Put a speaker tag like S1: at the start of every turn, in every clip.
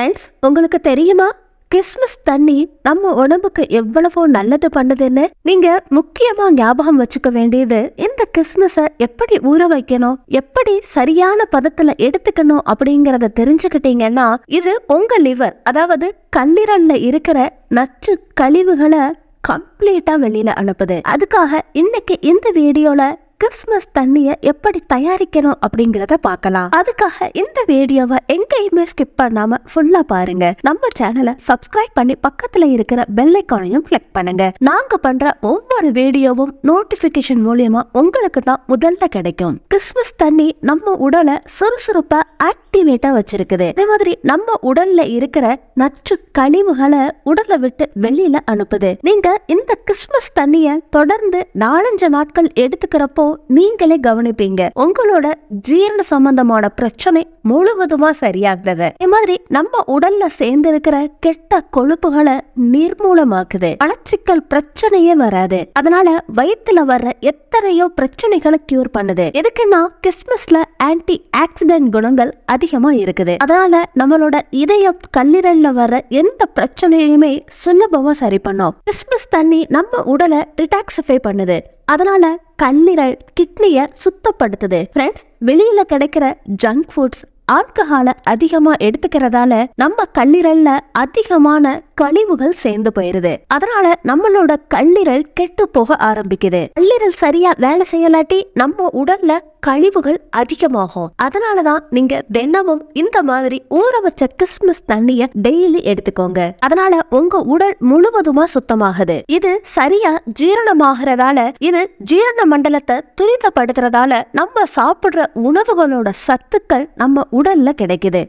S1: friends உங்களுக்கு தெரியுமா Christmas தண்ணி நம்ம உடம்புக்கு எவ்வளவோ நல்லது பண்ணுதுன்னு நீங்க முக்கியமா ஞாபகம் வச்சுக்க வேண்டியது இந்த கிறிஸ்மஸ எப்படி ஊற வைக்கணும் எப்படி சரியான பதத்துல எடுத்துக்கணும் அப்படிங்கறத தெரிஞ்சுக்கிட்டீங்கன்னா இது உங்க லிவர் அதாவது கல்லீரல்ல இருக்கிற நச்சு கழிவுகளை கம்ப்ளீட்டா வெளியில அனுப்புது அதுக்காக இன்னைக்கு இந்த வீடியோல கிறிஸ்மஸ் தண்ணியை எப்படி தயாரிக்கணும் அப்படிங்கிறத பார்க்கலாம் அதுக்காக இந்த வீடியோவை எங்கேயுமே ஸ்கிப் பண்ணாம ஃபுல்லா பாருங்க நம்ம சேனலை சப்ஸ்கிரைப் பண்ணி பக்கத்துல இருக்கிற பெல் ஐக்கானையும் கிளிக் பண்ணுங்க நாங்க பண்ற ஒவ்வொரு வீடியோவும் நோட்டிபிகேஷன் மூலியமா உங்களுக்கு தான் முதல்ல கிடைக்கும் கிறிஸ்மஸ் தண்ணி நம்ம உடலை சுறுசுறுப்பா ஆக்டிவேட்டா வச்சிருக்குது அதே மாதிரி நம்ம உடல்ல இருக்கிற நச்சு கழிவுகளை உடலை விட்டு வெளியில அனுப்புது நீங்க இந்த கிறிஸ்மஸ் தண்ணிய தொடர்ந்து நாலஞ்சு நாட்கள் எடுத்துக்கிறப்போ நீங்களே கவனிப்பீங்க உங்களோட ஜீரண சம்பந்தமான பிரச்சனை முழுவதுமா சரியாகிறது இது மாதிரி நம்ம உடல்ல சேர்ந்திருக்கிற கெட்ட கொழுப்புகளை நிர்மூலமாக்குது அலச்சிக்கல் பிரச்சனையே வராது அதனால வயிற்றுல வர்ற எத்தனையோ பிரச்சனைகளை கியூர் பண்ணுது எதுக்குன்னா கிறிஸ்மஸ்ல ஆன்டி ஆக்சிடென்ட் குணங்கள் அதிகமா இருக்குது அதனால நம்மளோட இதய கல்லீரல்ல வர்ற எந்த பிரச்சனையுமே சுலபமா சரி பண்ணும் கிறிஸ்மஸ் தண்ணி நம்ம உடலை ரிடாக்ஸிஃபை பண்ணுது அதனால கல்லீரல் கிட்னியை சுத்தப்படுத்துது ஃப்ரெண்ட்ஸ் வெளியில் கிடைக்கிற ஜங்க் ஃபுட்ஸ் ஆல்கஹாலை அதிகமா எடுத்துக்கிறதால நம்ம கல்லீரல்ல அதிகமான கழிவுகள் சேர்ந்து போயிருது அதனால நம்மளோட கல்லீரல் கெட்டு போக ஆரம்பிக்குது கல்லீரல் சரியா வேலை செய்யலாட்டி நம்ம உடல்ல கழிவுகள் அதிகமாகும் அதனாலதான் நீங்க தினமும் இந்த மாதிரி ஊற வச்ச கிறிஸ்மஸ் தண்ணிய டெய்லி எடுத்துக்கோங்க அதனால உங்க உடல் முழுவதுமா சுத்தமாகுது இது சரியா ஜீரணமாகறதால இது ஜீரண மண்டலத்தை துரிதப்படுத்துறதால நம்ம சாப்பிடுற உணவுகளோட சத்துக்கள் நம்ம உடல்ல கிடைக்குது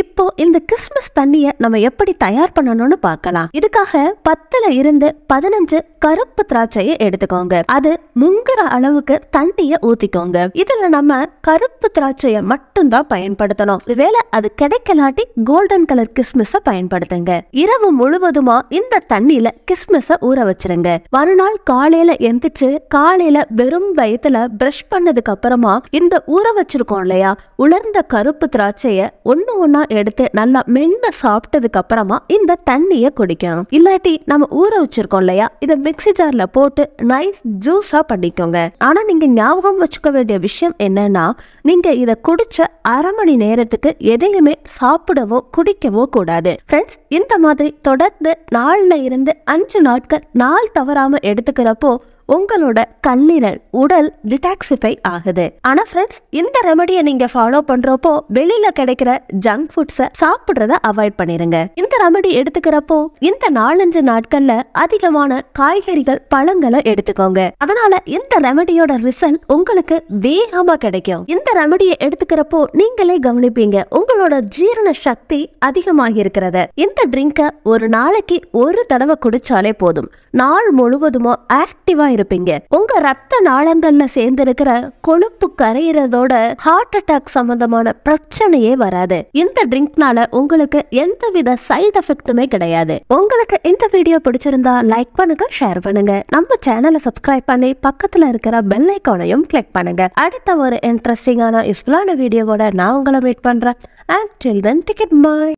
S1: இப்போ இந்த கிறிஸ்மஸ் தண்ணிய நம்ம எப்படி தயார் பண்ணணும்னு பார்க்கலாம் இதுக்காக பத்துல இருந்து பதினஞ்சு கருப்பு திராட்சையை எடுத்துக்கோங்க அது முங்குற அளவுக்கு தண்ணிய ஊத்திக்கோங்க இதுல நம்ம கருப்பு திராட்சைய மட்டும்தான் பயன்படுத்தணும் வேலை அது கிடைக்கலாட்டி கோல்டன் கலர் கிறிஸ்மஸ பயன்படுத்துங்க இரவு முழுவதுமா இந்த தண்ணியில கிறிஸ்மஸ ஊற வச்சிருங்க மறுநாள் காலையில எந்திரிச்சு காலையில வெறும் வயத்துல பிரஷ் பண்ணதுக்கு அப்புறமா இந்த ஊற வச்சிருக்கோம் இல்லையா உலர்ந்த கருப்பு சிவப்பு திராட்சையை ஒன்று ஒன்றா எடுத்து நல்லா மென்ன சாப்பிட்டதுக்கு அப்புறமா இந்த தண்ணியை குடிக்கணும் இல்லாட்டி நம்ம ஊற வச்சிருக்கோம் இல்லையா இதை மிக்சி ஜாரில் போட்டு நைஸ் ஜூஸாக பண்ணிக்கோங்க ஆனால் நீங்கள் ஞாபகம் வச்சுக்க வேண்டிய விஷயம் என்னன்னா நீங்கள் இதை குடிச்ச அரை மணி நேரத்துக்கு எதையுமே சாப்பிடவோ குடிக்கவோ கூடாது ஃப்ரெண்ட்ஸ் இந்த மாதிரி தொடர்ந்து நாளில் இருந்து அஞ்சு நாட்கள் நாள் தவறாமல் எடுத்துக்கிறப்போ உங்களோட கல்லீரல் உடல் டிடாக்சிஃபை ஆகுது ஆனா ஃப்ரெண்ட்ஸ் இந்த ரெமடியை நீங்க ஃபாலோ பண்றப்போ வெளியில கிடைக்கிற ஜங்க் ஃபுட்ஸை சாப்பிடுறத அவாய்ட் பண்ணிருங்க இந்த ரெமடி எடுத்துக்கிறப்போ இந்த நாலஞ்சு நாட்கள்ல அதிகமான காய்கறிகள் பழங்களை எடுத்துக்கோங்க அதனால இந்த ரெமடியோட ரிசல்ட் உங்களுக்கு வேகமா கிடைக்கும் இந்த ரெமடியை எடுத்துக்கிறப்போ நீங்களே கவனிப்பீங்க உங்களோட ஜீரண சக்தி அதிகமாக இருக்கிறத இந்த ட்ரிங்க ஒரு நாளைக்கு ஒரு தடவை குடிச்சாலே போதும் நாள் முழுவதுமோ ஆக்டிவா இருப்பீங்க உங்க ரத்த நாளங்கள்ல சேர்ந்திருக்கிற கொழுப்பு கரையிறதோட ஹார்ட் அட்டாக் சம்பந்தமான பிரச்சனையே வராது இந்த ட்ரிங்க்னால உங்களுக்கு எந்த வித சைடு எஃபெக்ட்டுமே கிடையாது உங்களுக்கு இந்த வீடியோ பிடிச்சிருந்தா லைக் பண்ணுங்க ஷேர் பண்ணுங்க நம்ம சேனலை சப்ஸ்கிரைப் பண்ணி பக்கத்துல இருக்கிற பெல் ஐக்கானையும் கிளிக் பண்ணுங்க அடுத்த ஒரு இன்ட்ரெஸ்டிங்கான யூஸ்ஃபுல்லான வீடியோவோட நான் உங்களை மீட் பண்றேன் and till then ticket my